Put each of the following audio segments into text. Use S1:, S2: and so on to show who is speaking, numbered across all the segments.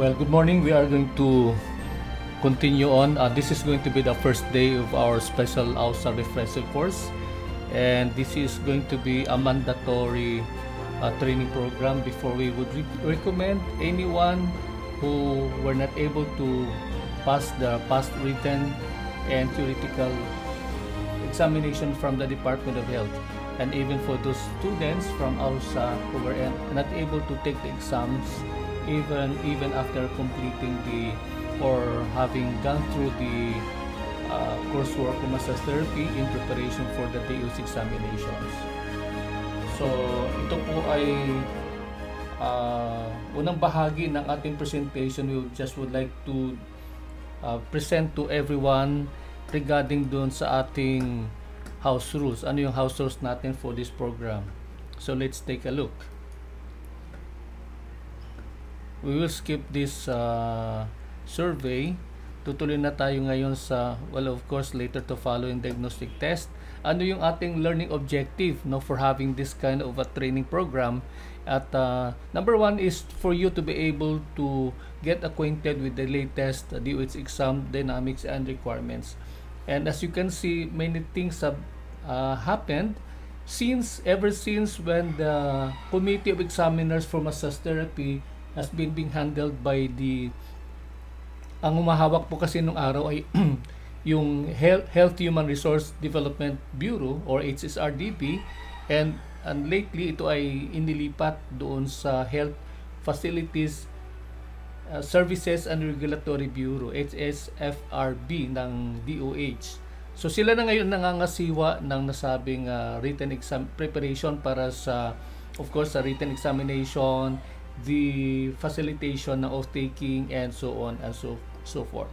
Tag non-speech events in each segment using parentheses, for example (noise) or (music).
S1: Well, good morning. We are going to continue on. Uh, this is going to be the first day of our special OUSA refresher course. And this is going to be a mandatory uh, training program before we would re recommend anyone who were not able to pass the past written and theoretical examination from the Department of Health. And even for those students from OUSA who were not able to take the exams even even after completing the or having gone through the uh, coursework ko master's therapy in preparation for the DOS examinations. So, ito po ay uh, unang bahagi ng ating presentation. We just would like to uh, present to everyone regarding doon sa ating house rules. Ano yung house rules natin for this program? So, let's take a look we will skip this uh, survey tutuloy na tayo ngayon sa well of course later to follow in diagnostic test ano yung ating learning objective no for having this kind of a training program at uh, number one is for you to be able to get acquainted with the latest DOH uh, exam dynamics and requirements and as you can see many things have uh, happened since ever since when the committee of examiners for massage therapy has been being handled by the ang humahawak po kasi nung araw ay (clears throat) yung Health, Health Human Resource Development Bureau or HSRDB and and lately ito ay inilipat doon sa Health Facilities uh, Services and Regulatory Bureau HSFRB ng DOH. So sila na ngayon nangangasiwa ng nasabing uh, written exam preparation para sa of course sa written examination the facilitation na off-taking and so on and so, so forth.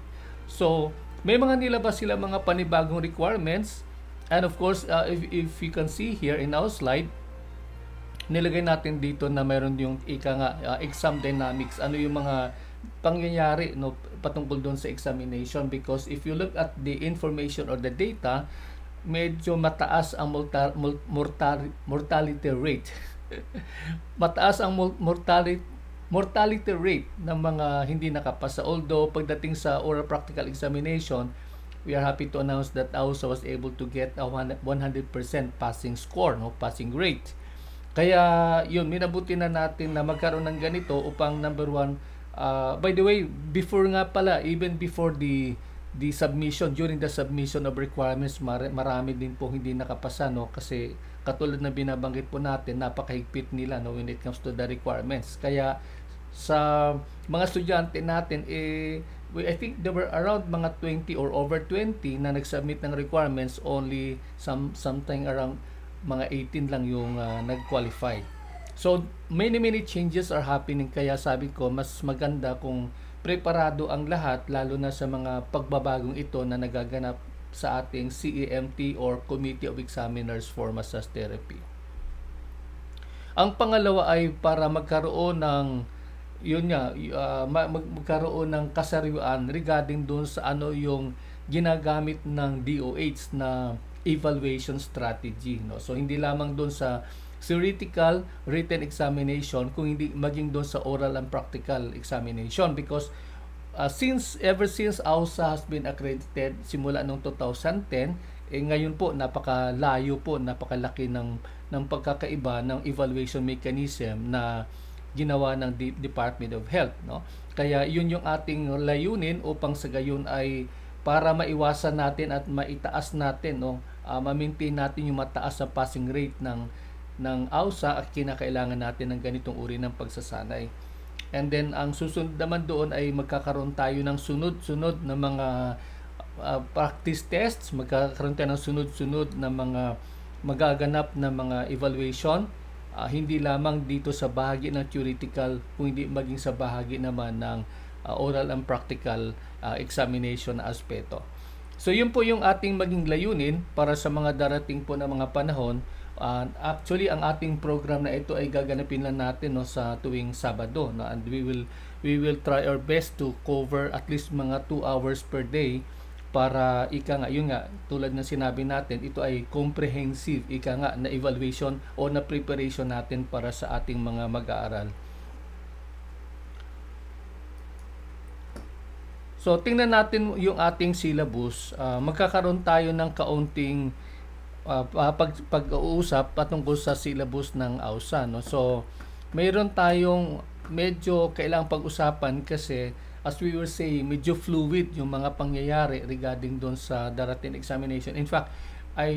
S1: So, may mga nilabas sila mga panibagong requirements and of course, uh, if, if you can see here in our slide, nilagay natin dito na meron yung ika nga, uh, exam dynamics, ano yung mga pangyayari no, patungkol doon sa examination because if you look at the information or the data, medyo mataas ang mortal, mortal, mortality rate (laughs) Mataas ang mortality mortality rate ng mga hindi nakapasa. Although pagdating sa oral practical examination, we are happy to announce that AUSA was able to get a 100% passing score, no passing rate. Kaya yun, minabuti na natin na magkaroon ng ganito upang number one, uh, by the way, before nga pala, even before the the submission, during the submission of requirements, mar marami din po hindi nakapasa, no? Kasi katulad na binabanggit po natin, napakahigpit nila no, when it comes to the requirements. Kaya sa mga estudyante natin, eh, I think there were around mga 20 or over 20 na nag-submit ng requirements, only some, something around mga 18 lang yung uh, nag-qualify. So, many many changes are happening kaya sabi ko mas maganda kung preparado ang lahat lalo na sa mga pagbabagong ito na nagaganap sa ating CEMT or Committee of Examiners for Massage Therapy. Ang pangalawa ay para magkaroon ng yun nga uh, magkaroon ng kasariwaan regarding doon sa ano yung ginagamit ng DOH na evaluation strategy no. So hindi lamang doon sa theoretical written examination kung hindi maging doon sa oral and practical examination because uh, since ever since AUSA has been accredited simula nung 2010, eh ngayon po napakalayo po, napakalaki ng ng pagkakaiba ng evaluation mechanism na ginawa ng De- Department of Health, no? Kaya yun yung ating layunin upang sa gayon ay para maiwasan natin at maitaas natin, no? Uh, ma-maintain natin yung mataas na passing rate ng ng AUSA at kinakailangan natin ng ganitong uri ng pagsasanay. And then ang susunod naman doon ay magkakaroon tayo ng sunod-sunod na mga uh, practice tests, magkakaroon tayo ng sunod-sunod na mga magaganap na mga evaluation uh, hindi lamang dito sa bahagi ng theoretical kundi maging sa bahagi naman ng uh, oral and practical uh, examination na aspeto. So yun po yung ating maging layunin para sa mga darating po na mga panahon Uh, actually, ang ating program na ito ay gaganapin lang natin no, sa tuwing Sabado. No, and we will, we will try our best to cover at least mga 2 hours per day para ika nga, yun nga, tulad na sinabi natin, ito ay comprehensive, ika nga, na evaluation o na preparation natin para sa ating mga mag-aaral. So, tingnan natin yung ating syllabus. Uh, magkakaroon tayo ng kaunting uh, pag pag-uusap patungkol sa syllabus ng AUSA no. So mayroon tayong medyo kailangang pag-usapan kasi as we were saying, medyo fluid yung mga pangyayari regarding doon sa darating examination. In fact, I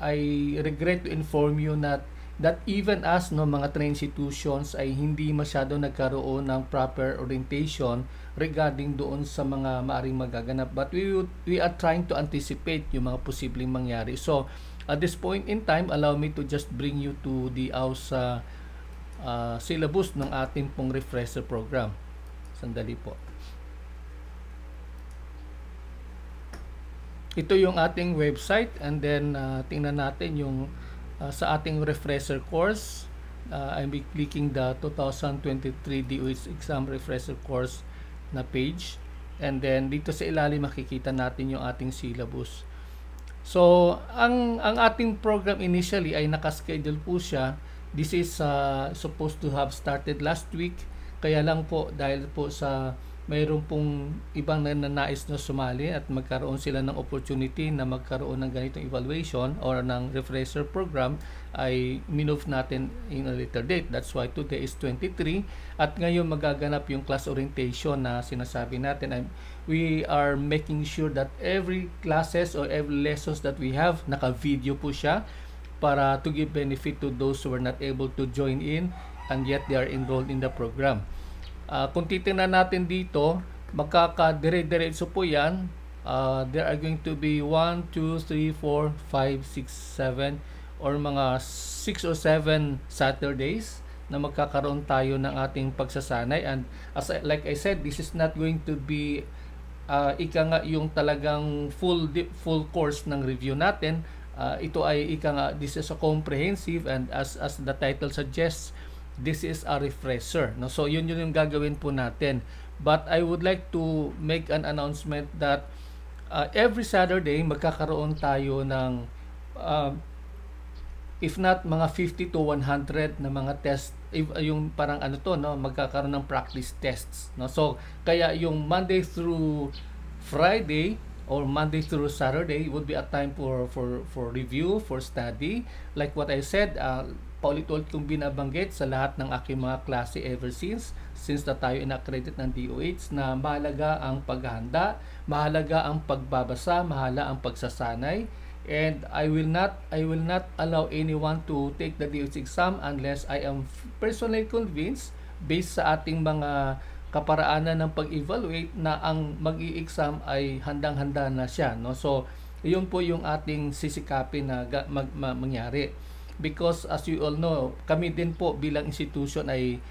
S1: I regret to inform you that that even us no mga training institutions ay hindi masyado nagkaroon ng proper orientation regarding doon sa mga maaring magaganap but we we are trying to anticipate yung mga posibleng mangyari so at this point in time allow me to just bring you to the house uh, uh syllabus ng ating pong refresher program sandali po ito yung ating website and then uh, tingnan natin yung uh, sa ating refresher course uh, I'm clicking the 2023 DOH exam refresher course na page. And then dito sa ilalim makikita natin yung ating syllabus. So, ang ang ating program initially ay nakaschedule po siya. This is uh, supposed to have started last week. Kaya lang po dahil po sa mayroon pong ibang nananais na sumali at magkaroon sila ng opportunity na magkaroon ng ganitong evaluation or ng refresher program ay minove natin in a later date. That's why today is 23 at ngayon magaganap yung class orientation na sinasabi natin. And we are making sure that every classes or every lessons that we have, naka-video po siya para to give benefit to those who were not able to join in and yet they are enrolled in the program. Uh, kung titingnan natin dito, magkakadire-diretso po yan. Uh, there are going to be 1, 2, 3, 4, 5, 6, 7 or mga 6 or 7 Saturdays na magkakaroon tayo ng ating pagsasanay and as I, like I said this is not going to be uh, ika nga yung talagang full deep, full course ng review natin uh, ito ay ika nga this is a comprehensive and as as the title suggests this is a refresher. No? So, yun yun yung gagawin po natin. But I would like to make an announcement that uh, every Saturday, magkakaroon tayo ng uh, if not mga 50 to 100 na mga test if, uh, yung parang ano to no magkakaroon ng practice tests no so kaya yung Monday through Friday or Monday through Saturday would be a time for for for review for study like what I said uh, paulit-ulit kong binabanggit sa lahat ng aking mga klase ever since since na tayo inaccredit ng DOH na mahalaga ang paghahanda, mahalaga ang pagbabasa, mahalaga ang pagsasanay and I will not I will not allow anyone to take the DOH exam unless I am personally convinced based sa ating mga kaparaanan ng pag-evaluate na ang mag-i-exam ay handang-handa na siya no so yun po yung ating sisikapin na mag- mag- mangyari because as you all know, kami din po bilang institution ay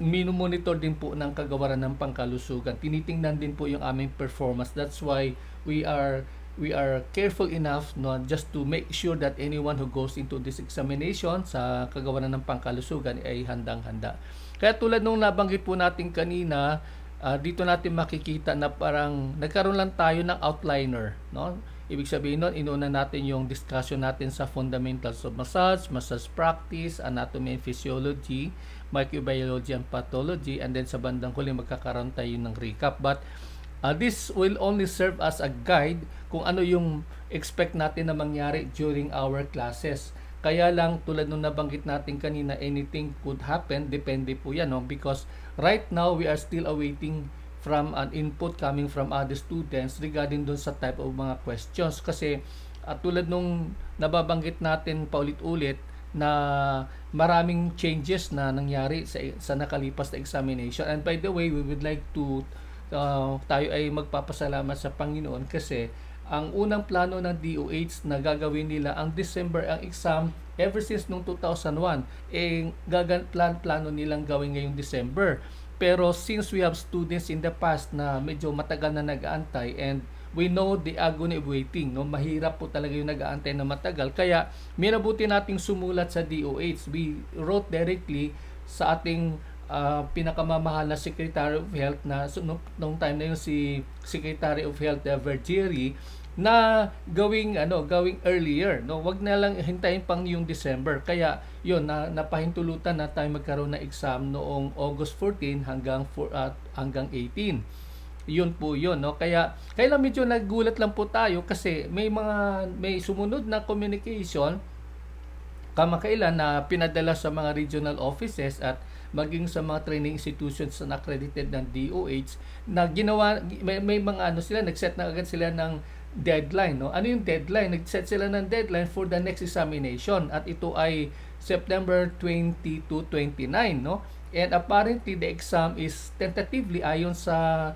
S1: minomonitor din po ng kagawaran ng pangkalusugan. Tinitingnan din po yung aming performance. That's why we are we are careful enough no just to make sure that anyone who goes into this examination sa kagawaran ng pangkalusugan ay handang-handa. Kaya tulad nung nabanggit po natin kanina, uh, dito natin makikita na parang nagkaroon lang tayo ng outliner, no? Ibig sabihin nun, inuna natin yung discussion natin sa fundamentals of massage, massage practice, anatomy and physiology, microbiology and pathology, and then sa bandang huli magkakaroon tayo ng recap. But uh, this will only serve as a guide kung ano yung expect natin na mangyari during our classes. Kaya lang tulad nung nabanggit natin kanina, anything could happen, depende po yan. No? Because right now, we are still awaiting from an input coming from other students regarding doon sa type of mga questions kasi at ah, tulad nung nababanggit natin paulit-ulit na maraming changes na nangyari sa, sa nakalipas na examination and by the way we would like to uh, tayo ay magpapasalamat sa Panginoon kasi ang unang plano ng DOH na gagawin nila ang December ang exam ever since nung 2001 eh gagan plan plano nilang gawin ngayong December pero since we have students in the past na medyo matagal na nag-aantay and we know the agony of waiting, no? mahirap po talaga yung nag-aantay na matagal. Kaya minabuti nating sumulat sa DOH. We wrote directly sa ating uh, pinakamamahal na Secretary of Health na so, noong time na yun si Secretary of Health uh, eh, Vergeri na gawing ano gawing earlier no wag na lang hintayin pang yung December kaya yon na napahintulutan na tayo magkaroon ng exam noong August 14 hanggang 4, uh, ah, hanggang 18 yun po yun no kaya kaya lang medyo nagulat lang po tayo kasi may mga may sumunod na communication kamakailan na pinadala sa mga regional offices at maging sa mga training institutions na accredited ng DOH na ginawa may, may mga ano sila nagset na agad sila ng deadline. No? Ano yung deadline? nagset sila ng deadline for the next examination at ito ay September 20 to 29. No? And apparently, the exam is tentatively ayon sa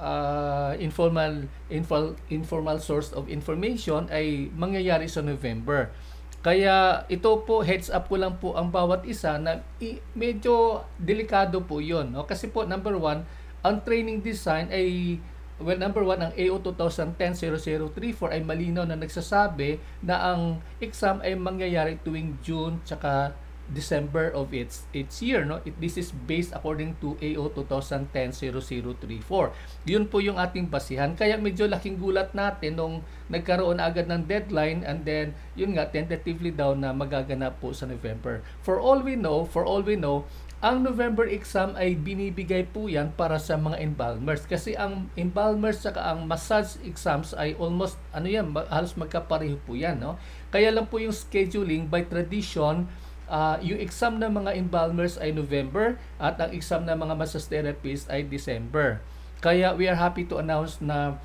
S1: uh, informal, informal, informal source of information ay mangyayari sa November. Kaya ito po, heads up ko lang po ang bawat isa na i- medyo delikado po yon No? Kasi po, number one, ang training design ay Well, number one, ang AO 2010-0034 ay malinaw na nagsasabi na ang exam ay mangyayari tuwing June tsaka December of its its year no It, this is based according to AO 2010-0034 yun po yung ating basihan kaya medyo laking gulat natin nung nagkaroon agad ng deadline and then yun nga tentatively daw na magaganap po sa November for all we know for all we know ang November exam ay binibigay po yan para sa mga embalmers kasi ang embalmers saka ang massage exams ay almost ano yan halos magkapareho po yan no. Kaya lang po yung scheduling by tradition uh, yung exam ng mga embalmers ay November at ang exam ng mga massage therapists ay December. Kaya we are happy to announce na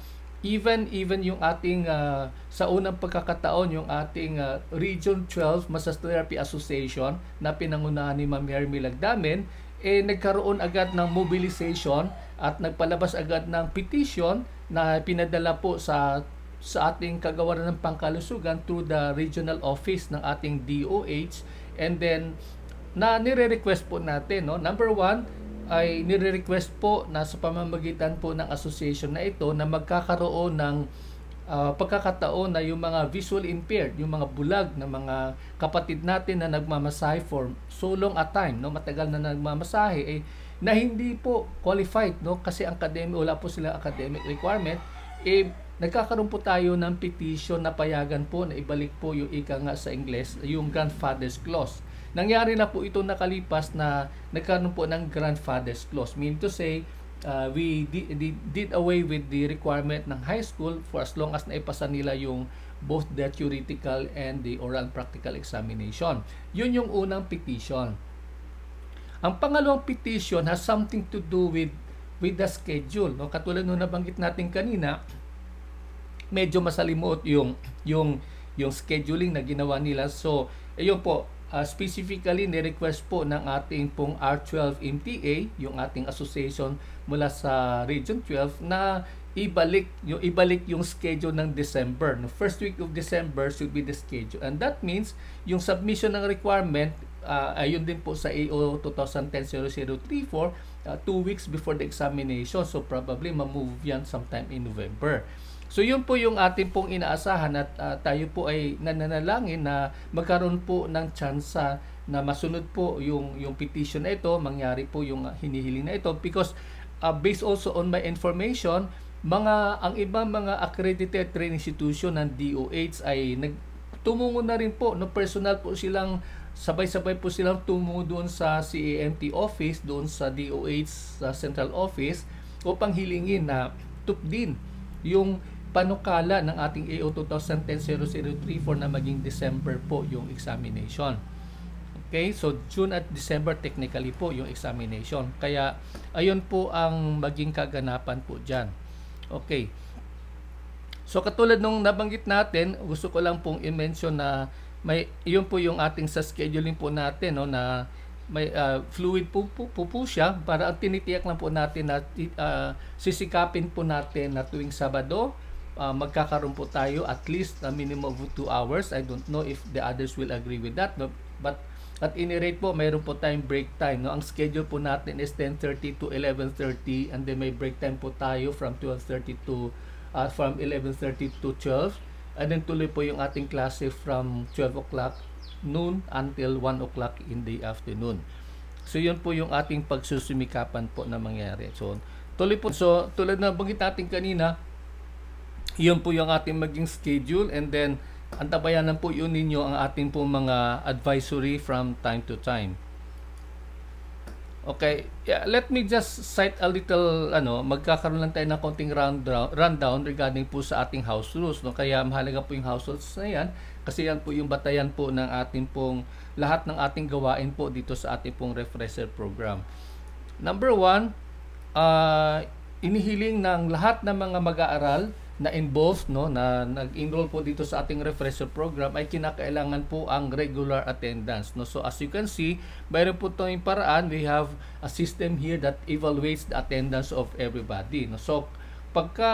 S1: even even yung ating uh, sa unang pagkakataon yung ating uh, Region 12 Massage Therapy Association na pinangunahan ni Ma'am Hermie Lagdamen eh nagkaroon agad ng mobilization at nagpalabas agad ng petition na pinadala po sa sa ating kagawaran ng pangkalusugan through the regional office ng ating DOH and then na nire-request po natin no number one ay nire-request po na sa pamamagitan po ng association na ito na magkakaroon ng uh, pagkakataon na yung mga visual impaired, yung mga bulag na mga kapatid natin na nagmamasahe for so long a time, no, matagal na nagmamasahe, eh, na hindi po qualified, no, kasi ang academic, wala po silang academic requirement, eh, nagkakaroon po tayo ng petition na payagan po na ibalik po yung ika nga sa Ingles, yung grandfather's clause Nangyari na po ito nakalipas na nagkaroon po ng grandfather's clause. Mean to say, uh, we di, di, did away with the requirement ng high school for as long as naipasa nila yung both the theoretical and the oral practical examination. Yun yung unang petition. Ang pangalawang petition has something to do with with the schedule. No? Katulad nung nabanggit natin kanina, medyo masalimuot yung yung yung scheduling na ginawa nila. So, ayun po, Uh, specifically, ni-request po ng ating pong R12 MTA, yung ating association mula sa Region 12 na ibalik yung ibalik yung schedule ng December. No first week of December should be the schedule. And that means yung submission ng requirement uh, ayun din po sa AO 2010-0034 uh, two weeks before the examination. So probably ma-move yan sometime in November. So yun po yung ating pong inaasahan at uh, tayo po ay nananalangin na magkaroon po ng tsansa na masunod po yung yung petition na ito, mangyari po yung hinihiling na ito because uh, based also on my information, mga ang ibang mga accredited training institution ng DOH ay nag tumungo na rin po no personal po silang sabay-sabay po silang tumungo doon sa CEMT office, doon sa DOH sa central office upang hilingin na tupdin yung panukala ng ating AO 2010-0034 na maging December po yung examination. Okay, so June at December technically po yung examination. Kaya ayun po ang maging kaganapan po dyan. Okay. So katulad nung nabanggit natin, gusto ko lang pong i-mention na may yun po yung ating sa scheduling po natin no na may uh, fluid po, po, po po siya para ang tinitiyak lang po natin na uh, ah, sisikapin po natin na tuwing Sabado uh, magkakaroon po tayo at least a minimum of 2 hours. I don't know if the others will agree with that. But, but at any rate po, mayroon po tayong break time. No? Ang schedule po natin is 10.30 to 11.30 and then may break time po tayo from 12.30 to uh, from 11.30 to 12. And then tuloy po yung ating klase from 12 o'clock noon until 1 o'clock in the afternoon. So yun po yung ating pagsusumikapan po na mangyari. So tuloy po so tulad na banggit natin kanina, yun po yung ating maging schedule and then antabayanan po yun ninyo ang ating po mga advisory from time to time. Okay, yeah, let me just cite a little ano, magkakaroon lang tayo ng konting rundown, rundown regarding po sa ating house rules. No? Kaya mahalaga po yung house rules na yan kasi yan po yung batayan po ng ating pong lahat ng ating gawain po dito sa ating pong refresher program. Number one, uh, inihiling ng lahat ng mga mag-aaral na involved no na nag-enroll po dito sa ating refresher program ay kinakailangan po ang regular attendance no so as you can see mayroon po tayong paraan we have a system here that evaluates the attendance of everybody no so Pagka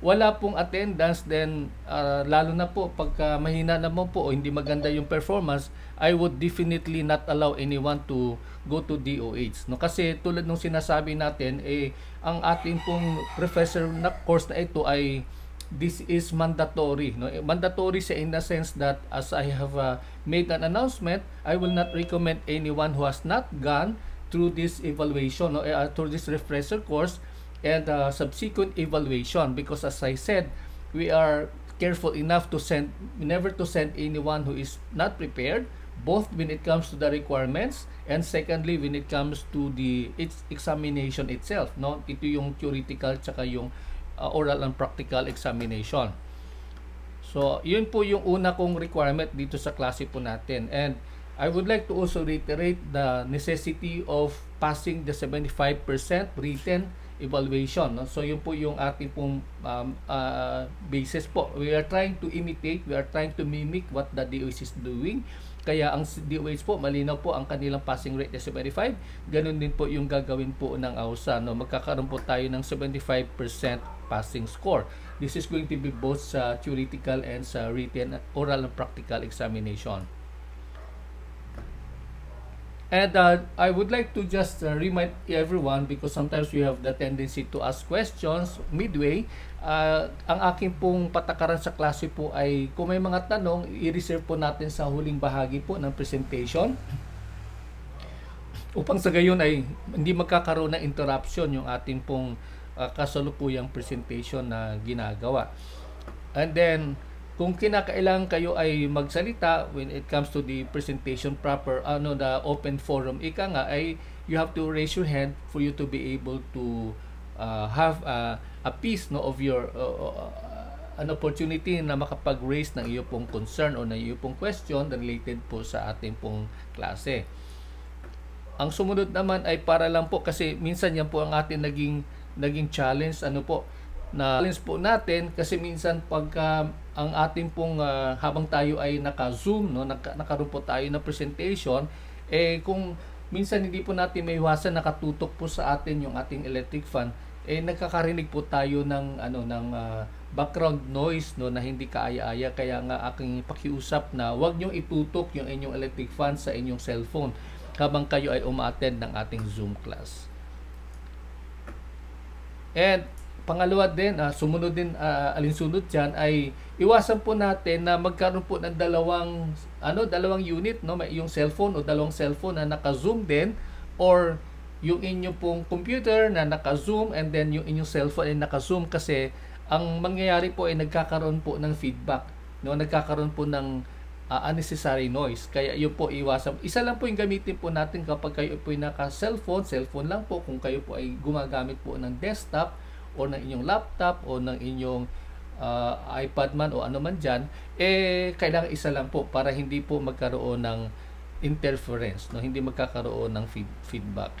S1: wala pong attendance, then uh, lalo na po pagka mahina naman po o hindi maganda yung performance, I would definitely not allow anyone to go to DOH. No? Kasi tulad ng sinasabi natin, eh, ang ating pong professor na course na ito ay this is mandatory. No? Eh, mandatory sa in the sense that as I have uh, made an announcement, I will not recommend anyone who has not gone through this evaluation no, uh, through this refresher course and uh, subsequent evaluation because as I said, we are careful enough to send never to send anyone who is not prepared both when it comes to the requirements and secondly when it comes to the its examination itself no ito yung theoretical tsaka yung uh, oral and practical examination so yun po yung una kong requirement dito sa klase po natin and I would like to also reiterate the necessity of passing the 75% written evaluation. No? So yun po yung ating pong um, uh, basis po. We are trying to imitate, we are trying to mimic what the DOH is doing. Kaya ang DOH po, malinaw po ang kanilang passing rate na 75. Ganun din po yung gagawin po ng AUSA. No? Magkakaroon po tayo ng 75% passing score. This is going to be both sa theoretical and sa written, oral and practical examination. And uh, I would like to just uh, remind everyone because sometimes we have the tendency to ask questions midway. Uh, ang aking pong patakaran sa klase po ay kung may mga tanong, i-reserve po natin sa huling bahagi po ng presentation. Upang sa gayon ay hindi magkakaroon ng interruption yung ating pong uh, kasalukuyang presentation na ginagawa. And then, kung kinakailangan kayo ay magsalita when it comes to the presentation proper ano the open forum ika nga ay you have to raise your hand for you to be able to uh, have a, a piece no of your uh, uh, uh an opportunity na makapag-raise ng iyo pong concern o ng iyo pong question related po sa ating pong klase. Ang sumunod naman ay para lang po kasi minsan yan po ang ating naging naging challenge ano po na balance po natin kasi minsan pagka ang ating pong uh, habang tayo ay naka-zoom no naka, nakaroon po tayo ng presentation eh kung minsan hindi po natin maiwasan nakatutok po sa atin yung ating electric fan eh nagkakarinig po tayo ng ano ng uh, background noise no na hindi kaaya-aya kaya nga aking pakiusap na wag niyo itutok yung inyong electric fan sa inyong cellphone habang kayo ay umaattend ng ating Zoom class. And Pangalawa din, uh, sumunod din uh, alinsunod diyan ay iwasan po natin na magkaroon po ng dalawang ano, dalawang unit no, may yung cellphone o dalawang cellphone na naka-zoom din or yung inyo pong computer na naka-zoom and then yung inyong cellphone ay naka-zoom kasi ang mangyayari po ay nagkakaroon po ng feedback no nagkakaroon po ng uh, unnecessary noise. Kaya yun po iwasan. Isa lang po yung gamitin po natin kapag kayo po ay naka cellphone, cellphone lang po kung kayo po ay gumagamit po ng desktop o ng inyong laptop o ng inyong uh, iPad man o ano man dyan, eh kailangan isa lang po para hindi po magkaroon ng interference, no? hindi magkakaroon ng feed feedback.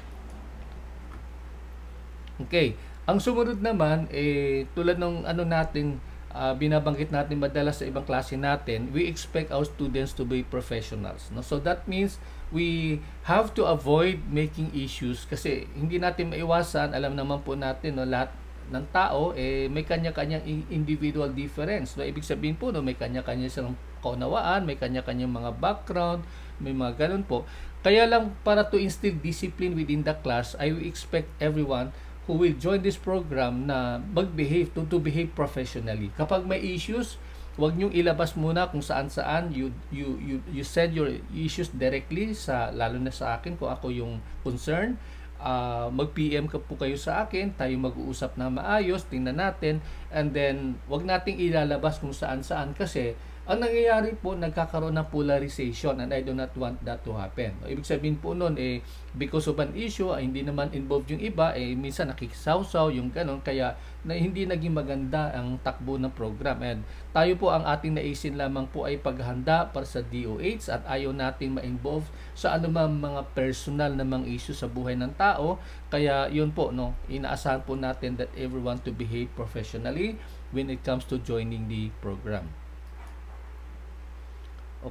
S1: Okay, ang sumunod naman, eh, tulad ng ano natin, uh, binabanggit natin madalas sa ibang klase natin, we expect our students to be professionals. No? So that means we have to avoid making issues kasi hindi natin maiwasan, alam naman po natin, no, lahat ng tao, eh, may kanya-kanyang individual difference. No, ibig sabihin po, no, may kanya-kanya silang kaunawaan, may kanya-kanyang mga background, may mga ganun po. Kaya lang, para to instill discipline within the class, I will expect everyone who will join this program na mag-behave, to, to behave professionally. Kapag may issues, wag niyong ilabas muna kung saan-saan. You, you, you, you send your issues directly, sa, lalo na sa akin kung ako yung concern uh, ah, mag-PM ka po kayo sa akin, tayo mag-uusap na maayos, tingnan natin, and then wag nating ilalabas kung saan-saan kasi ang nangyayari po, nagkakaroon ng polarization and I do not want that to happen. Ibig sabihin po nun, eh, because of an issue, ay ah, hindi naman involved yung iba, eh, minsan nakikisawsaw yung ganun, kaya na, hindi naging maganda ang takbo ng program. And tayo po, ang ating naisin lamang po ay paghanda para sa DOH at ayaw nating ma-involve sa anumang mga personal na mga issue sa buhay ng tao. Kaya yun po, no, inaasahan po natin that everyone to behave professionally when it comes to joining the program.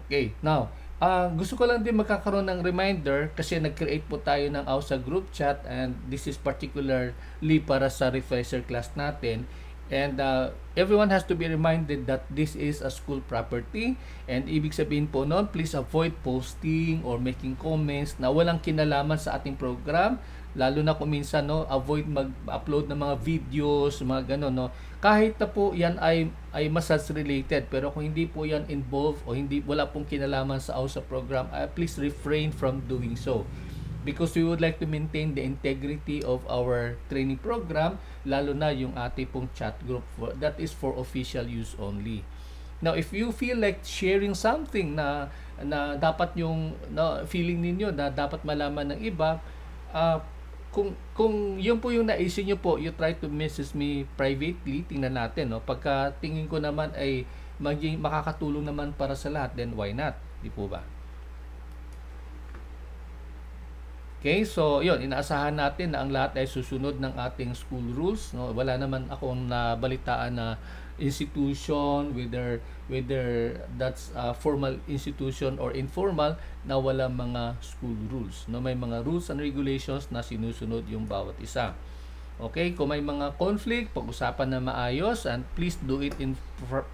S1: Okay, now, uh, gusto ko lang din magkakaroon ng reminder kasi nag-create po tayo ng AUSA group chat and this is particularly para sa refresher class natin. And uh, everyone has to be reminded that this is a school property and ibig sabihin po noon, please avoid posting or making comments na walang kinalaman sa ating program lalo na kung minsan no avoid mag-upload ng mga videos mga ganun no kahit na po yan ay ay massage related pero kung hindi po yan involved o hindi wala pong kinalaman sa OSA program uh, please refrain from doing so because we would like to maintain the integrity of our training program lalo na yung ating pong chat group for, that is for official use only now if you feel like sharing something na na dapat yung na feeling ninyo na dapat malaman ng iba uh, kung kung yun po yung na-issue niyo po, you try to message me privately, tingnan natin, no? Pagka tingin ko naman ay maging makakatulong naman para sa lahat, then why not? Di po ba? Okay, so yun, inaasahan natin na ang lahat ay susunod ng ating school rules. No? Wala naman akong nabalitaan na institution whether whether that's a formal institution or informal na wala mga school rules no may mga rules and regulations na sinusunod yung bawat isa okay kung may mga conflict pag-usapan na maayos and please do it in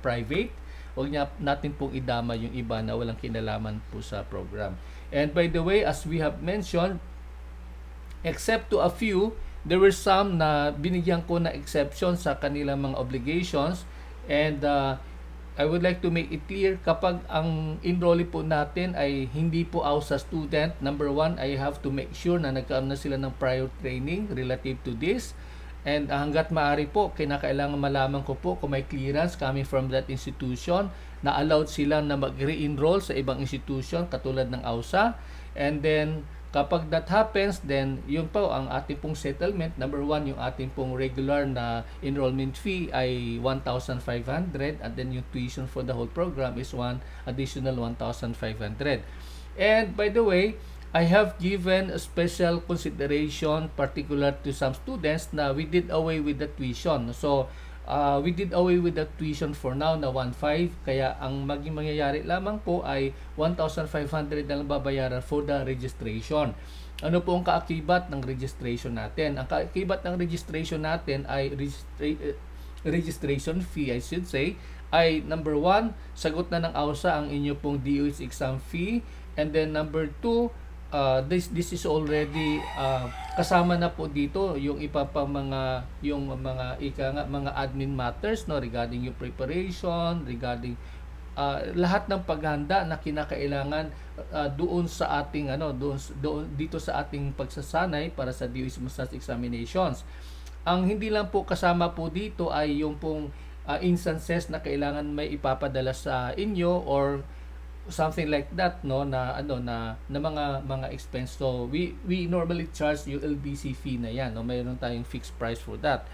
S1: private Huwag niya natin pong idama yung iba na walang kinalaman po sa program. And by the way, as we have mentioned, except to a few, there were some na binigyan ko na exception sa kanilang mga obligations And uh, I would like to make it clear kapag ang enrollee po natin ay hindi po AUSA student, number one, I have to make sure na nagkaroon na sila ng prior training relative to this. And hanggat maaari po, kinakailangan malaman ko po kung may clearance coming from that institution na allowed sila na mag-re-enroll sa ibang institution katulad ng AUSA. And then, Kapag that happens, then yun po ang ating pong settlement. Number one, yung ating pong regular na enrollment fee ay 1,500 and then yung tuition for the whole program is one additional 1,500. And by the way, I have given a special consideration particular to some students na we did away with the tuition. So, uh, we did away with the tuition for now na 1.5 kaya ang maging mangyayari lamang po ay 1,500 na lang babayaran for the registration. Ano po ang kaakibat ng registration natin? Ang kaakibat ng registration natin ay registra- eh, registration fee I should say ay number 1, sagot na ng AUSA ang inyo pong DOH exam fee and then number 2, uh, this this is already uh, kasama na po dito yung iba mga yung mga ika nga mga admin matters no regarding yung preparation regarding uh, lahat ng paghanda na kinakailangan uh, doon sa ating ano doon, doon dito sa ating pagsasanay para sa DOE massage examinations. Ang hindi lang po kasama po dito ay yung pong uh, instances na kailangan may ipapadala sa inyo or something like that no na ano na na mga mga expense so we we normally charge yung LBC fee na yan no mayroon tayong fixed price for that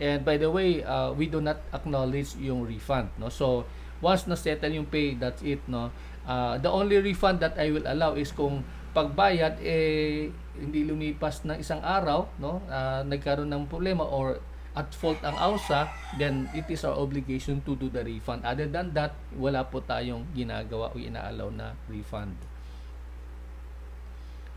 S1: and by the way uh, we do not acknowledge yung refund no so once na settle yung pay that's it no uh, the only refund that I will allow is kung pagbayad eh hindi lumipas ng isang araw no uh, nagkaroon ng problema or at fault ang AUSA, then it is our obligation to do the refund. Other than that, wala po tayong ginagawa o inaalaw na refund.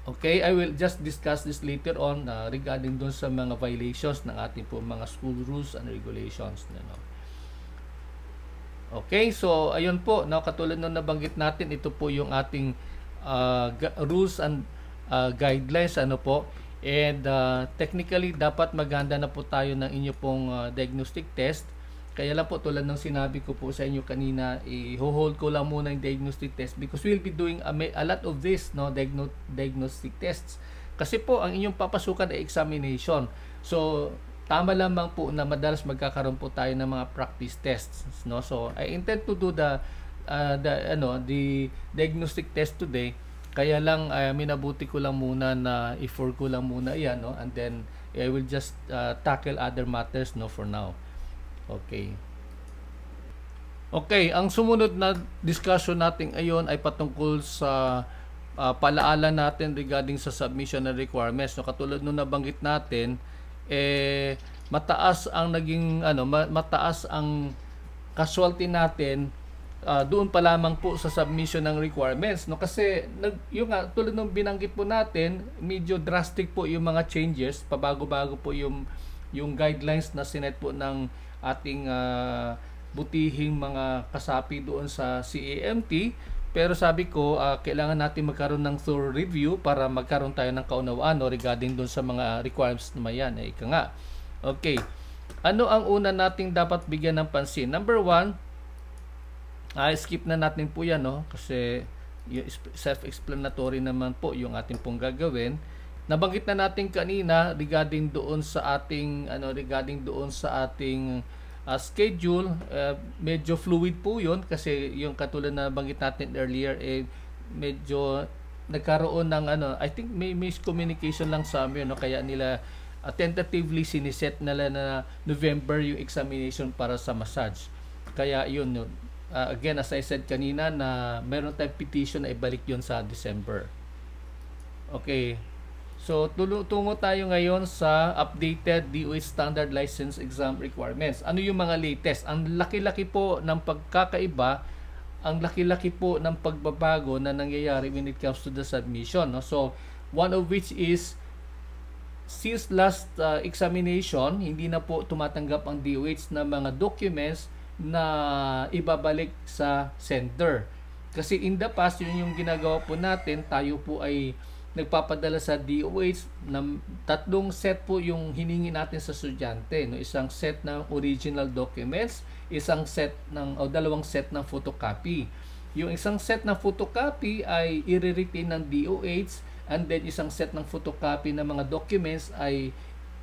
S1: Okay, I will just discuss this later on uh, regarding doon sa mga violations ng ating po mga school rules and regulations. You know. Okay, so ayun po, no, katulad nung nabanggit natin, ito po yung ating uh, rules and uh, guidelines ano po And uh, technically, dapat maganda na po tayo ng inyo pong uh, diagnostic test. Kaya lang po, tulad ng sinabi ko po sa inyo kanina, i-hold ko lang muna yung diagnostic test because we'll be doing a, a lot of this, no, diagno diagnostic tests. Kasi po, ang inyong papasukan ay examination. So, tama lamang po na madalas magkakaroon po tayo ng mga practice tests, no? So, I intend to do the, uh, the, ano, the diagnostic test today kaya lang, uh, minabuti ko lang muna na i-for ko lang muna yan, no? And then, I will just uh, tackle other matters, no, for now. Okay. Okay, ang sumunod na discussion natin ayon ay patungkol sa uh, palaala natin regarding sa submission and requirements. No, katulad nung nabanggit natin, eh, mataas ang naging ano mataas ang casualty natin uh, doon pa lamang po sa submission ng requirements no kasi nag yung nga tulad ng binanggit po natin medyo drastic po yung mga changes pabago-bago po yung yung guidelines na sinet po ng ating uh, butihing mga kasapi doon sa CAMT pero sabi ko uh, kailangan natin magkaroon ng thorough review para magkaroon tayo ng kaunawaan no, regarding doon sa mga requirements naman yan eh, ika nga okay ano ang una nating dapat bigyan ng pansin number one Uh, skip na natin po yan no? kasi self-explanatory naman po yung ating pong gagawin. Nabanggit na natin kanina regarding doon sa ating ano regarding doon sa ating uh, schedule, uh, medyo fluid po 'yon kasi yung katulad na banggit natin earlier eh medyo nagkaroon ng ano, I think may miscommunication lang sa amin no kaya nila uh, tentatively siniset nila na November yung examination para sa massage. Kaya 'yun, no, uh, again as I said kanina na meron tayong petition na ibalik yon sa December. Okay. So tungo tayo ngayon sa updated DOE standard license exam requirements. Ano yung mga latest? Ang laki-laki po ng pagkakaiba, ang laki-laki po ng pagbabago na nangyayari when it comes to the submission. No? So one of which is since last uh, examination, hindi na po tumatanggap ang DOH ng mga documents na ibabalik sa center. Kasi in the past, yun yung ginagawa po natin, tayo po ay nagpapadala sa DOH ng tatlong set po yung hiningi natin sa estudyante. No? Isang set ng original documents, isang set ng, o dalawang set ng photocopy. Yung isang set ng photocopy ay i ng DOH and then isang set ng photocopy ng mga documents ay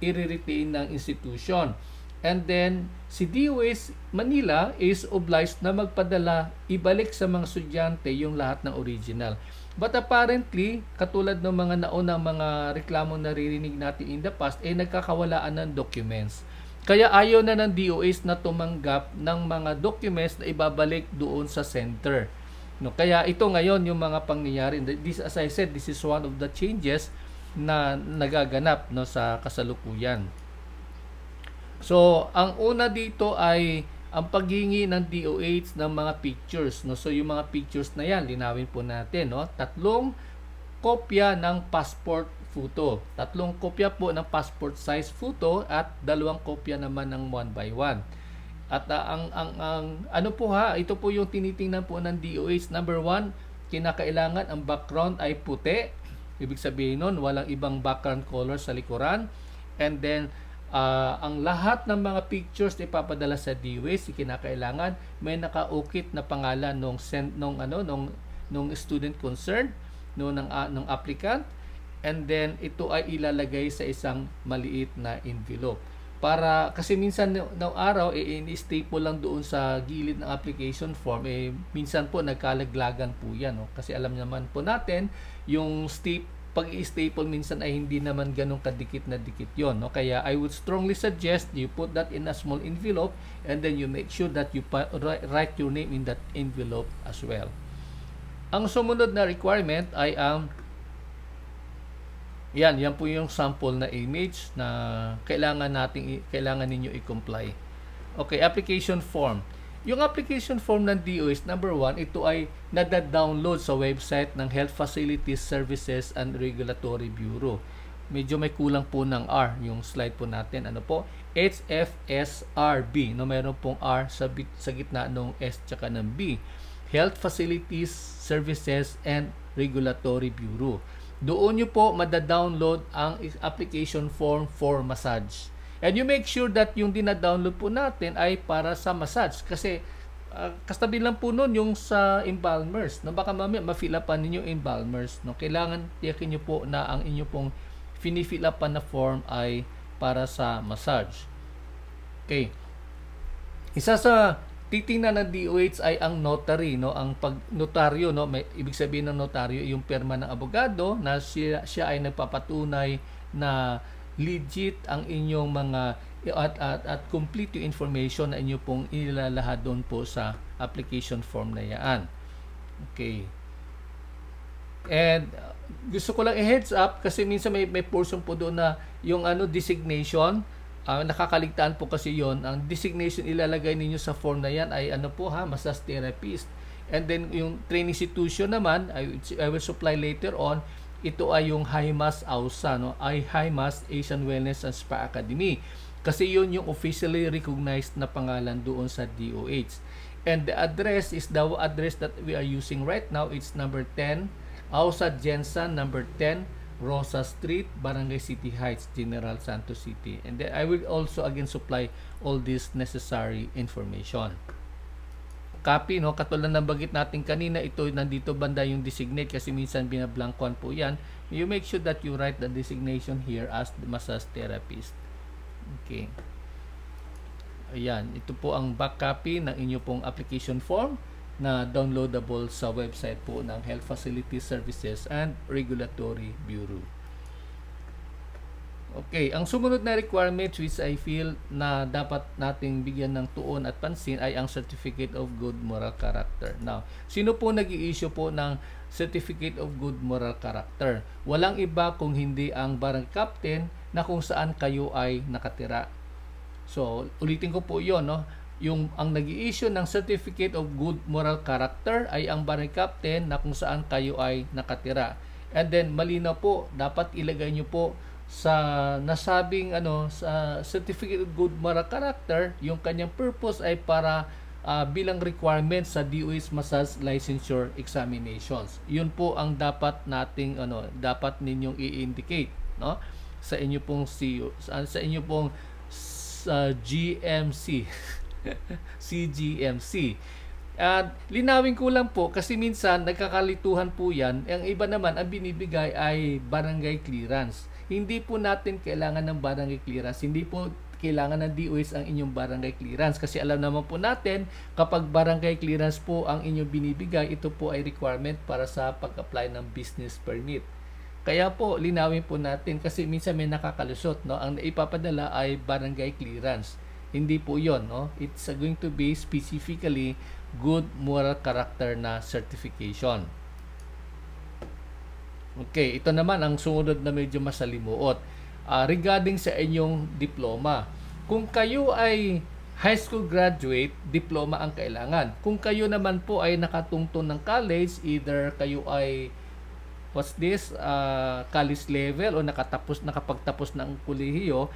S1: i ng institution. And then, si DOS Manila is obliged na magpadala, ibalik sa mga estudyante yung lahat ng original. But apparently, katulad ng mga naunang mga reklamo na naririnig natin in the past, eh nagkakawalaan ng documents. Kaya ayaw na ng DOS na tumanggap ng mga documents na ibabalik doon sa center. No, kaya ito ngayon yung mga pangyayari. This as I said, this is one of the changes na nagaganap no sa kasalukuyan. So, ang una dito ay ang paghingi ng DOH ng mga pictures. No? So, yung mga pictures na yan, linawin po natin. No? Tatlong kopya ng passport photo. Tatlong kopya po ng passport size photo at dalawang kopya naman ng one by one. At uh, ang, ang, ang ano po ha, ito po yung tinitingnan po ng DOH. Number one, kinakailangan ang background ay puti. Ibig sabihin nun, walang ibang background color sa likuran. And then, uh, ang lahat ng mga pictures na ipapadala sa DWAY, si kinakailangan may nakaukit na pangalan nung send nung ano nung nung student concerned no ng uh, ah, ng applicant and then ito ay ilalagay sa isang maliit na envelope para kasi minsan ng araw eh, ini-staple lang doon sa gilid ng application form eh minsan po nagkalaglagan po yan no? kasi alam naman po natin yung staple pag-staple minsan ay hindi naman ganun kadikit na dikit yon no kaya I would strongly suggest you put that in a small envelope and then you make sure that you write your name in that envelope as well ang sumunod na requirement ay ang um, yan, yan po yung sample na image na kailangan nating kailangan ninyo i-comply. Okay, application form. Yung application form ng DOS, number one, ito ay nada-download sa website ng Health Facilities Services and Regulatory Bureau. Medyo may kulang po ng R, yung slide po natin. Ano po? HFSRB. No, meron pong R sa, sa gitna ng S tsaka ng B. Health Facilities Services and Regulatory Bureau. Doon nyo po madadownload ang application form for massage. And you make sure that yung dinadownload po natin ay para sa massage. Kasi uh, kastabi lang po nun yung sa embalmers. No? Baka mamaya ma-fill upan ninyo embalmers. No? Kailangan tiyakin nyo po na ang inyo pong finifill upan na form ay para sa massage. Okay. Isa sa titingnan ng DOH ay ang notary no ang pag notaryo no may ibig sabihin ng notaryo yung perma ng abogado na siya, siya ay nagpapatunay na legit ang inyong mga at, at, at complete yung information na inyo pong ilalahad doon po sa application form na yan. Okay. And gusto ko lang i-heads up kasi minsan may, may portion po doon na yung ano designation uh, nakakaligtaan po kasi yon ang designation ilalagay ninyo sa form na yan ay ano po ha massage therapist and then yung training institution naman I, I will supply later on ito ay yung HIMAS AUSA, no? ay HIMAS Asian Wellness and Spa Academy. Kasi yun yung officially recognized na pangalan doon sa DOH. And the address is the address that we are using right now. It's number 10, AUSA Jensen, number 10, Rosa Street, Barangay City Heights, General Santos City. And then I will also again supply all this necessary information copy no katulad ng bagit natin kanina ito nandito banda yung designate kasi minsan binablankuan po yan you make sure that you write the designation here as the massage therapist okay ayan ito po ang back copy ng inyo pong application form na downloadable sa website po ng Health Facility Services and Regulatory Bureau Okay, ang sumunod na requirement which I feel na dapat nating bigyan ng tuon at pansin ay ang Certificate of Good Moral Character. Now, sino po nag issue po ng Certificate of Good Moral Character? Walang iba kung hindi ang barang captain na kung saan kayo ay nakatira. So, ulitin ko po yon no? Yung ang nag issue ng Certificate of Good Moral Character ay ang barang captain na kung saan kayo ay nakatira. And then, malinaw po, dapat ilagay nyo po sa nasabing ano sa certificate of good moral character yung kanyang purpose ay para uh, bilang requirement sa DOE's massage licensure examinations yun po ang dapat nating ano dapat ninyong i-indicate no sa inyo pong CEO sa, inyo pong sa GMC CGMC (laughs) at linawin ko lang po kasi minsan nagkakalituhan po yan. Ang iba naman ang binibigay ay barangay clearance. Hindi po natin kailangan ng barangay clearance. Hindi po kailangan ng DOS ang inyong barangay clearance kasi alam naman po natin kapag barangay clearance po ang inyong binibigay ito po ay requirement para sa pag-apply ng business permit kaya po linawin po natin kasi minsan may nakakalusot no ang ipapadala ay barangay clearance hindi po yon no it's going to be specifically good moral character na certification Okay, ito naman ang sumunod na medyo masalimuot. Uh, regarding sa inyong diploma, kung kayo ay high school graduate, diploma ang kailangan. Kung kayo naman po ay nakatungtong ng college, either kayo ay what's this, uh, college level o nakatapos, nakapagtapos ng kolehiyo,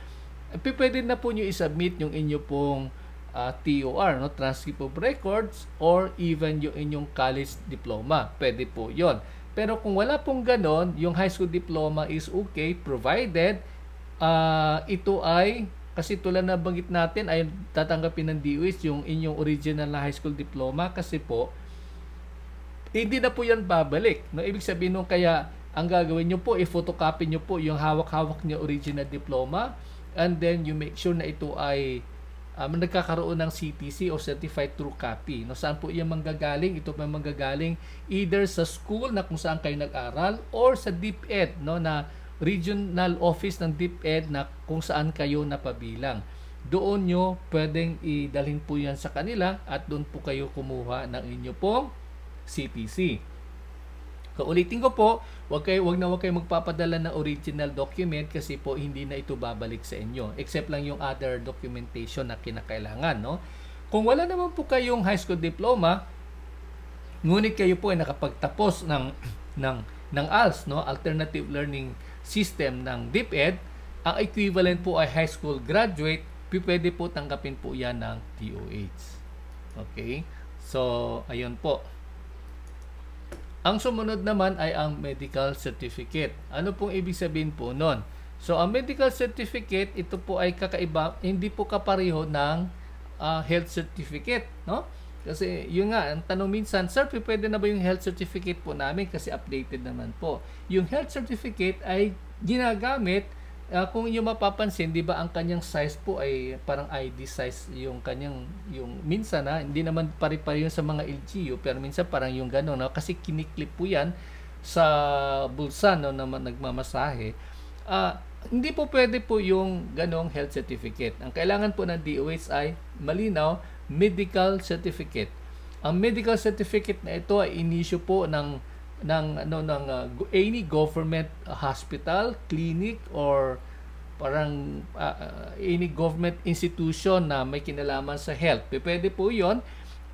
S1: eh, pwede na po nyo isubmit yung inyo pong uh, ah, TOR, no? transcript of records, or even yung inyong college diploma. Pwede po yon pero kung wala pong ganon, yung high school diploma is okay provided uh, ito ay kasi tulad na banggit natin ay tatanggapin ng DOS yung inyong original na high school diploma kasi po hindi na po yan babalik. No? Ibig sabihin nung kaya ang gagawin nyo po, i-photocopy nyo po yung hawak-hawak nyo original diploma and then you make sure na ito ay um, ah, nagkakaroon ng CTC o Certified True Copy. No, saan po iyan manggagaling? Ito pa manggagaling either sa school na kung saan kayo nag-aral or sa DepEd no, na regional office ng DepEd na kung saan kayo napabilang. Doon nyo pwedeng idalhin po yan sa kanila at doon po kayo kumuha ng inyo pong CTC. Kaulitin ko po, wag kayo wag na wag kayo magpapadala ng original document kasi po hindi na ito babalik sa inyo except lang yung other documentation na kinakailangan, no? Kung wala naman po kayong high school diploma, ngunit kayo po ay nakapagtapos ng (clears throat) ng ng ALS, no? Alternative Learning System ng DepEd, e ang equivalent po ay high school graduate, pwede po tanggapin po 'yan ng DOH. Okay? So, ayun po. Ang sumunod naman ay ang medical certificate. Ano pong ibig sabihin po nun? So, ang medical certificate, ito po ay kakaiba, hindi po kapareho ng uh, health certificate, no? Kasi yun nga, ang tanong minsan, sir, pwede na ba yung health certificate po namin? Kasi updated naman po. Yung health certificate ay ginagamit uh, kung inyo mapapansin, 'di ba ang kanyang size po ay parang ID size yung kanyang yung minsan na ah, hindi naman pare-pareho sa mga LGU pero minsan parang yung gano'n no? kasi kiniklip po 'yan sa bulsa no na nagmamasahe. Uh, hindi po pwede po yung ganong health certificate. Ang kailangan po ng DOH ay malinaw medical certificate. Ang medical certificate na ito ay inisyo po ng ng ano ng uh, any government hospital, clinic or parang uh, uh, any government institution na may kinalaman sa health. Pwede po 'yon.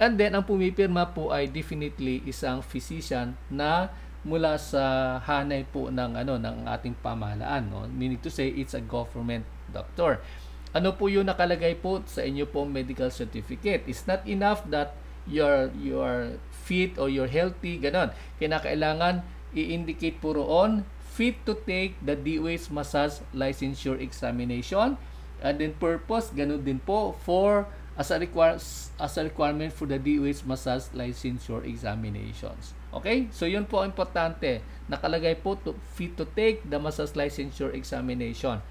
S1: And then ang pumipirma po ay definitely isang physician na mula sa hanay po ng ano ng ating pamahalaan no. Meaning to say it's a government doctor. Ano po 'yung nakalagay po sa inyo pong medical certificate? It's not enough that your your fit or you're healthy, ganon. Kinakailangan i-indicate po roon, fit to take the DOH massage licensure examination. And then purpose, ganon din po for as a, require, as a requirement for the DOH massage licensure examinations. Okay? So, yun po ang importante. Nakalagay po to, fit to take the massage licensure examination.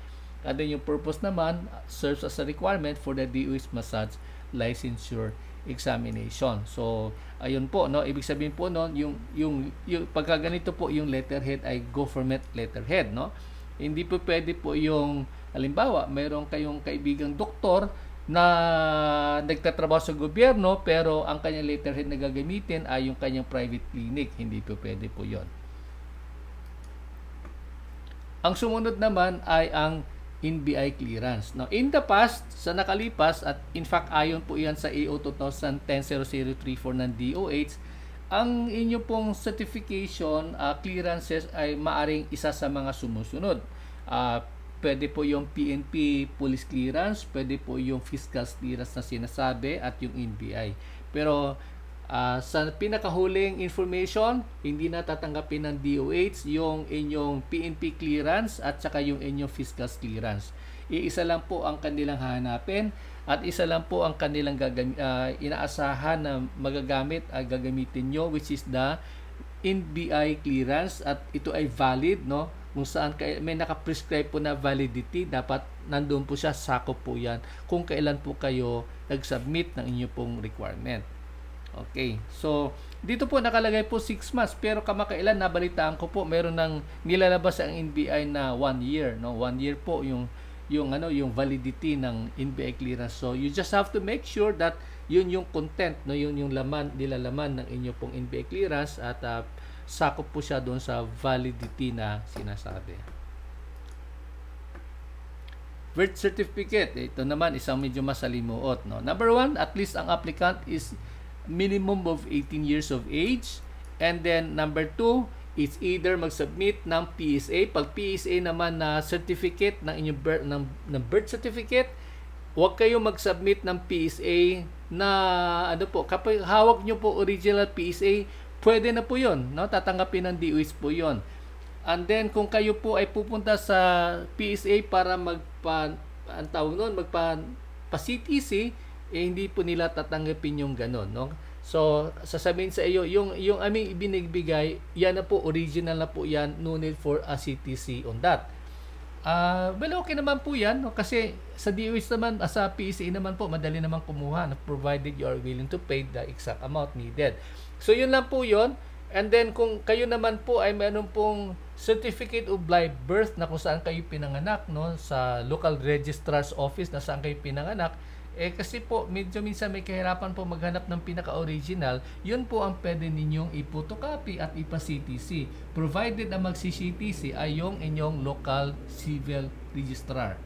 S1: And then yung purpose naman serves as a requirement for the DOH massage licensure examination examination. So, ayun po, no? Ibig sabihin po, noon, Yung, yung, yung pagka ganito po, yung letterhead ay government letterhead, no? Hindi po pwede po yung, halimbawa, meron kayong kaibigang doktor na nagtatrabaho sa gobyerno pero ang kanyang letterhead na gagamitin ay yung kanyang private clinic. Hindi po pwede po yon. Ang sumunod naman ay ang NBI clearance. Now, in the past, sa nakalipas, at in fact, ayon po iyan sa EO 2010-0034 ng DOH, ang inyo pong certification uh, clearances ay maaring isa sa mga sumusunod. Uh, pwede po yung PNP police clearance, pwede po yung fiscal clearance na sinasabi at yung NBI. Pero Uh, sa pinakahuling information, hindi na tatanggapin ng DOH yung inyong PNP clearance at saka yung inyong fiscal clearance. Iisa lang po ang kanilang hanapin at isa lang po ang kanilang gagam- uh, inaasahan na magagamit at gagamitin nyo which is the NBI clearance at ito ay valid no kung saan may naka-prescribe po na validity dapat nandoon po siya sakop po yan kung kailan po kayo nag-submit ng inyong pong requirement Okay. So, dito po nakalagay po 6 months pero kamakailan nabalitaan ko po meron ng nilalabas ang NBI na 1 year, no? 1 year po yung yung ano, yung validity ng NBI clearance. So, you just have to make sure that yun yung content, no? Yun yung laman, nilalaman ng inyo pong NBI clearance at uh, sakop po siya doon sa validity na sinasabi. Birth certificate, ito naman isang medyo masalimuot, no? Number one, at least ang applicant is minimum of 18 years of age. And then number 2, it's either mag-submit ng PSA. Pag PSA naman na certificate ng inyong birth, ng, ng birth certificate, huwag kayo mag-submit ng PSA na ano po, kapag hawak nyo po original PSA, pwede na po yon no? tatanggapin ng DOS po yon And then kung kayo po ay pupunta sa PSA para magpa ang tawag noon magpa pa CTC, eh, hindi po nila tatanggapin yung ganun, no? So, sasabihin sa iyo, yung, yung aming ibinigbigay, yan na po, original na po yan, no need for a CTC on that. Uh, well, okay naman po yan, no? kasi sa DOH naman, ah, sa PCA e e naman po, madali naman kumuha, no? provided you are willing to pay the exact amount needed. So, yun lang po yun. And then, kung kayo naman po ay meron pong certificate of live birth na kung saan kayo pinanganak, no? sa local registrar's office na saan kayo pinanganak, eh kasi po, medyo minsan may kahirapan po maghanap ng pinaka-original, yun po ang pwede ninyong ipotocopy at ipa-CTC. Provided ang magsi-CTC ay yung inyong local civil registrar.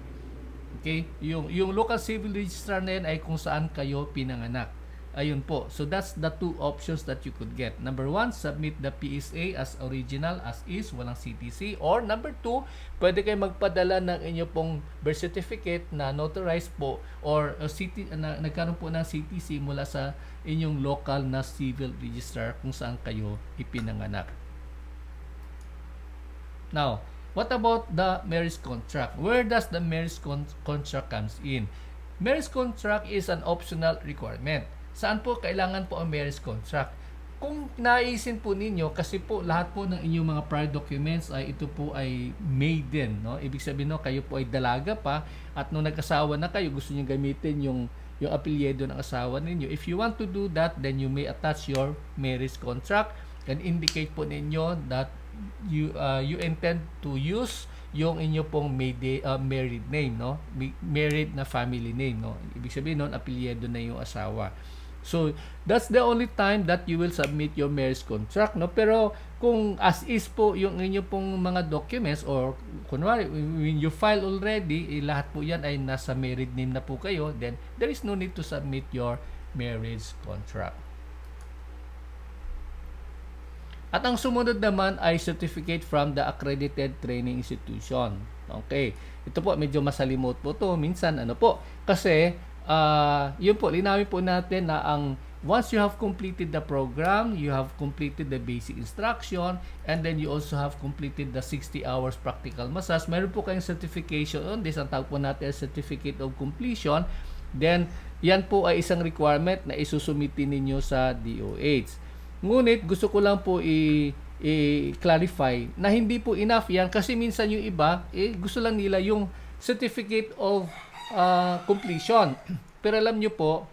S1: Okay? Yung, yung local civil registrar na yan ay kung saan kayo pinanganak. Ayun po. So that's the two options that you could get. Number one, submit the PSA as original, as is, walang CTC. Or number two, pwede kayo magpadala ng inyo pong birth certificate na notarized po or uh, CT, na, nagkaroon po ng CTC mula sa inyong local na civil registrar kung saan kayo ipinanganak. Now, what about the marriage contract? Where does the marriage con contract comes in? Marriage contract is an optional requirement. Saan po kailangan po ang marriage contract? Kung naisin po ninyo, kasi po lahat po ng inyong mga prior documents ay ito po ay maiden. No? Ibig sabihin no, kayo po ay dalaga pa at nung nag-asawa na kayo, gusto nyo gamitin yung yung apelyido ng asawa ninyo. If you want to do that, then you may attach your marriage contract and indicate po ninyo that you uh, you intend to use yung inyo pong mayday, uh, married name no married na family name no ibig sabihin noon apelyido na yung asawa So, that's the only time that you will submit your marriage contract. No? Pero, kung as is po yung inyo pong mga documents or kunwari, when you file already, eh, lahat po yan ay nasa married name na po kayo, then there is no need to submit your marriage contract. At ang sumunod naman ay certificate from the accredited training institution. Okay. Ito po medyo masalimot po to minsan ano po kasi uh, yun po, linawin po natin na ang once you have completed the program, you have completed the basic instruction, and then you also have completed the 60 hours practical massage. Meron po kayong certification on this, ang tawag po natin certificate of completion. Then, yan po ay isang requirement na isusumitin ninyo sa DOH. Ngunit, gusto ko lang po i- i-clarify na hindi po enough yan kasi minsan yung iba eh, gusto lang nila yung certificate of uh, completion. (clears throat) Pero alam nyo po,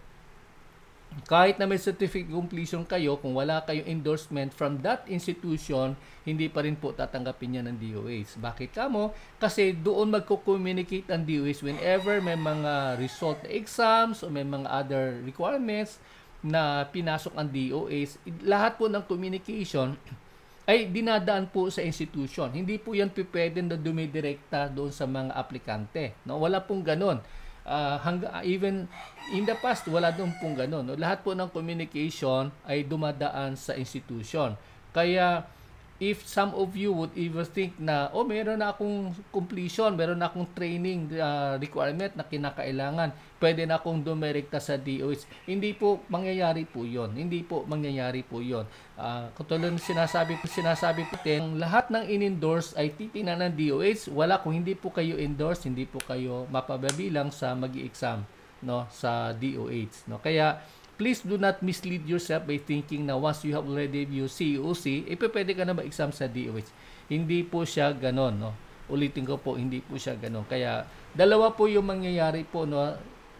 S1: kahit na may certificate completion kayo, kung wala kayong endorsement from that institution, hindi pa rin po tatanggapin niya ng DOH. Bakit ka mo? Kasi doon magko-communicate ang DOH whenever may mga result exams o may mga other requirements na pinasok ang DOH. Lahat po ng communication (clears throat) ay dinadaan po sa institution. Hindi po yan pwede na dumidirekta doon sa mga aplikante. No? Wala pong ganon. Uh, ah, hangga, even in the past, wala doon pong ganon. No? Lahat po ng communication ay dumadaan sa institution. Kaya if some of you would even think na, oh, meron na akong completion, meron na akong training uh, requirement na kinakailangan, pwede na akong dumirekta sa DOH Hindi po mangyayari po yon Hindi po mangyayari po yon Uh, ah, katulad ng sinasabi ko, sinasabi ko din, lahat ng in-endorse ay titingnan ng DOH. Wala kung hindi po kayo endorse, hindi po kayo mapababilang sa mag exam no, sa DOH. No? Kaya, please do not mislead yourself by thinking na once you have already viewed COC, e eh pwede ka na mag-exam sa DOH. Hindi po siya ganon. No? Ulitin ko po, hindi po siya ganon. Kaya dalawa po yung mangyayari po no?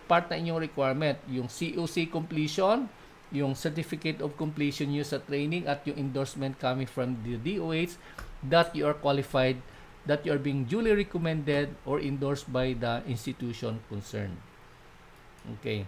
S1: part na inyong requirement. Yung COC e completion, yung certificate of completion nyo sa training at yung endorsement coming from the DOH that you are qualified, that you are being duly recommended or endorsed by the institution concerned. Okay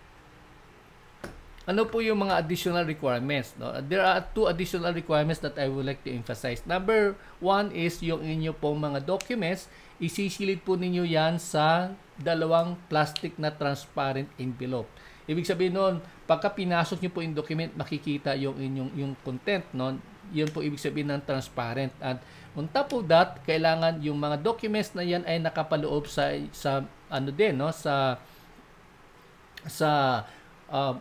S1: ano po yung mga additional requirements? No? There are two additional requirements that I would like to emphasize. Number one is yung inyo pong mga documents, isisilid po ninyo yan sa dalawang plastic na transparent envelope. Ibig sabihin noon, pagka pinasok nyo po yung document, makikita yung inyong yung content noon. Yun po ibig sabihin ng transparent. At on top of that, kailangan yung mga documents na yan ay nakapaloob sa sa ano din no sa sa uh,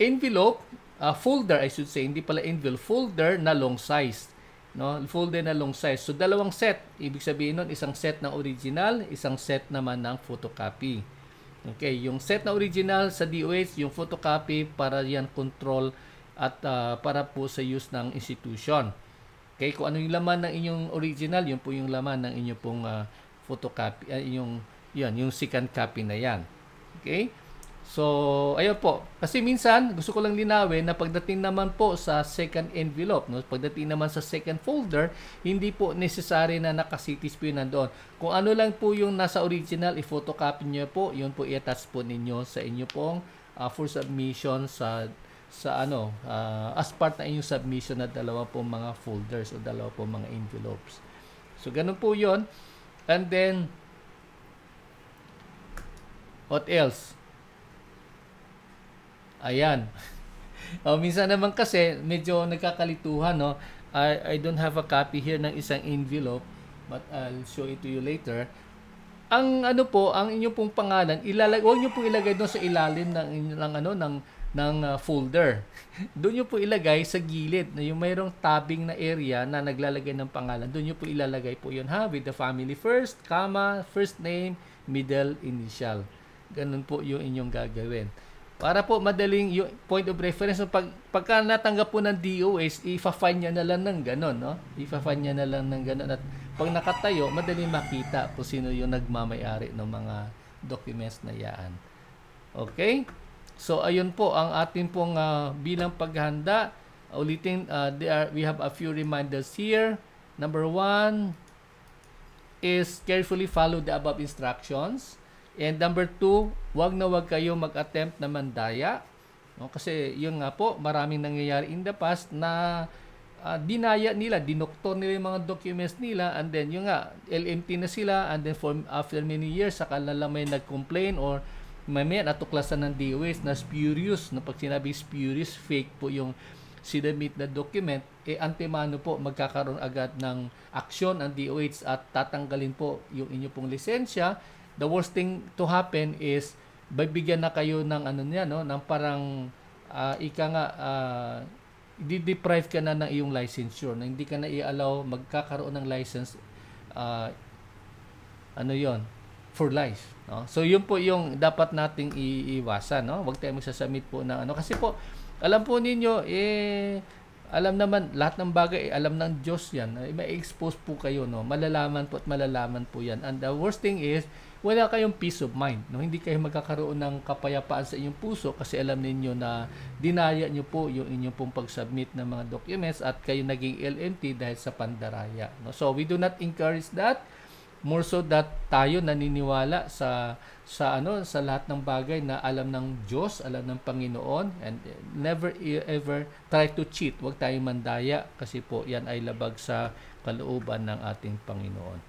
S1: envelope, uh, folder I should say, hindi pala envelope, folder na long size. No? Folder na long size. So dalawang set. Ibig sabihin nun, isang set ng original, isang set naman ng photocopy. Okay, yung set na original sa DOH, yung photocopy para yan control at uh, para po sa use ng institution. Okay, kung ano yung laman ng inyong original, yun po yung laman ng inyong pong uh, photocopy, uh, yung, yan yung second copy na yan. Okay? So, ayun po. Kasi minsan, gusto ko lang linawin na pagdating naman po sa second envelope, no? pagdating naman sa second folder, hindi po necessary na nakasitis po yun nandoon. Kung ano lang po yung nasa original, i-photocopy nyo po, yun po i-attach po ninyo sa inyo pong uh, ah, for submission sa sa ano, uh, as part na inyong submission na dalawa po mga folders o dalawa po mga envelopes. So, ganun po yun. And then, what else? Ayan. (laughs) o, oh, minsan naman kasi medyo nagkakalituhan, no? I, I don't have a copy here ng isang envelope but I'll show it to you later. Ang ano po, ang inyo pong pangalan, ilalagay, huwag niyo pong ilagay doon sa ilalim ng, ng ano, ng, ng uh, folder. (laughs) doon niyo po ilagay sa gilid na yung mayroong tabing na area na naglalagay ng pangalan. Doon niyo po ilalagay po yun ha, with the family first, comma, first name, middle initial. Ganun po yung inyong gagawin. Para po madaling yung point of reference. So pag, pagka natanggap po ng DOS, ifa-find niya na lang ng ganun. No? Ifa-find niya na lang ng ganun. At pag nakatayo, madaling makita kung sino yung nagmamay-ari ng mga documents na yaan. Okay? So ayun po ang ating pong uh, bilang paghanda. Ulitin, uh, there, we have a few reminders here. Number one is carefully follow the above instructions. And number two, wag na wag kayo mag-attempt na mandaya. No? Kasi yun nga po, maraming nangyayari in the past na uh, dinaya nila, dinoktor nila yung mga documents nila and then yun nga, LMT na sila and then for, after many years, saka lang may nag-complain or may may natuklasan ng DOS na spurious, na pag sinabi spurious, fake po yung sinamit na document, eh antemano po magkakaroon agad ng aksyon ang DOH at tatanggalin po yung inyo pong lisensya the worst thing to happen is bibigyan na kayo ng ano niya no ng parang uh, ika nga uh, ah, i-deprive ka na ng iyong licensure na hindi ka na i-allow magkakaroon ng license uh, ano yon for life no so yun po yung dapat nating iiwasan no wag tayong magsasubmit po ng ano kasi po alam po ninyo eh alam naman lahat ng bagay eh, alam ng Diyos yan eh, ma-expose po kayo no malalaman po at malalaman po yan and the worst thing is wala kayong peace of mind. No? Hindi kayo magkakaroon ng kapayapaan sa inyong puso kasi alam ninyo na dinaya nyo po yung inyong pong pag-submit ng mga documents at kayo naging LMT dahil sa pandaraya. No? So we do not encourage that more so that tayo naniniwala sa sa ano sa lahat ng bagay na alam ng Diyos, alam ng Panginoon and never ever try to cheat. Huwag tayong mandaya kasi po 'yan ay labag sa kalooban ng ating Panginoon.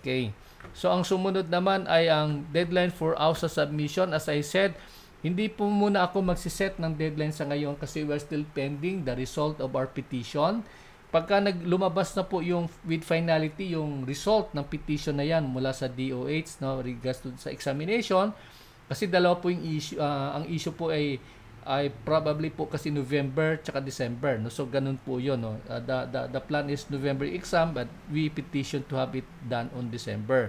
S1: Okay. So ang sumunod naman ay ang deadline for AUSA submission. As I said, hindi po muna ako magsiset ng deadline sa ngayon kasi we're still pending the result of our petition. Pagka naglumabas na po yung with finality yung result ng petition na yan mula sa DOH no regards to sa examination kasi dalawa po yung issue uh, ang issue po ay ay probably po kasi November tsaka December no so ganun po yon no uh, the, the the plan is November exam but we petition to have it done on December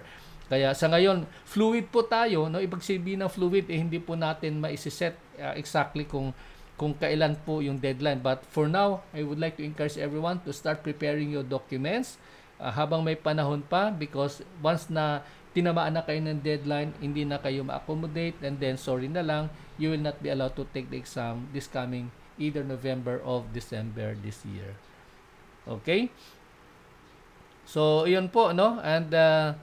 S1: kaya sa ngayon fluid po tayo no ibig sabihin ng fluid eh hindi po natin maiseset uh, exactly kung kung kailan po yung deadline but for now I would like to encourage everyone to start preparing your documents uh, habang may panahon pa because once na tinamaan na kayo ng deadline hindi na kayo ma-accommodate and then sorry na lang you will not be allowed to take the exam this coming either November or December this year. Okay? So, yun po, no? And, uh,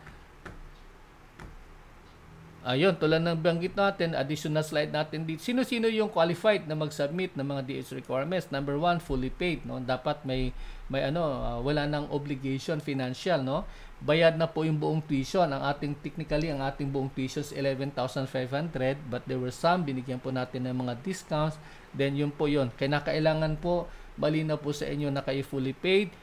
S1: ayun, tulad ng banggit natin, additional slide natin dito. Sino-sino yung qualified na mag-submit ng mga DH requirements? Number one, fully paid, no? Dapat may, may ano, uh, wala ng obligation financial, no? bayad na po yung buong tuition. Ang ating technically, ang ating buong tuition is 11,500 but there were some, binigyan po natin ng mga discounts. Then yun po yun. Kaya nakailangan po, malina po sa inyo na kayo fully paid.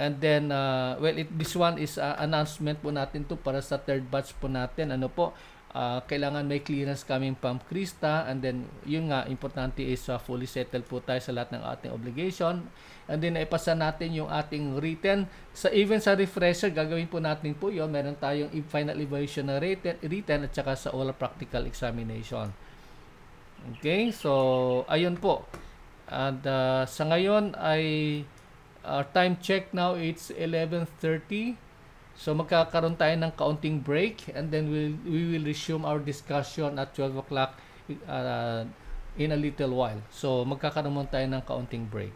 S1: And then, uh, well, it, this one is uh, announcement po natin to para sa third batch po natin. Ano po, uh, kailangan may clearance kaming pump krista and then yun nga importante is uh, fully settled po tayo sa lahat ng ating obligation and then naipasa natin yung ating written sa even sa refresher gagawin po natin po yun meron tayong final evaluation na written, written at saka sa oral practical examination okay so ayun po and uh, sa ngayon ay our time check now it's 11.30 So magkakaroon tayo ng kaunting break and then we'll, we will resume our discussion at 12 o'clock uh, in a little while. So magkakaroon tayo ng kaunting break.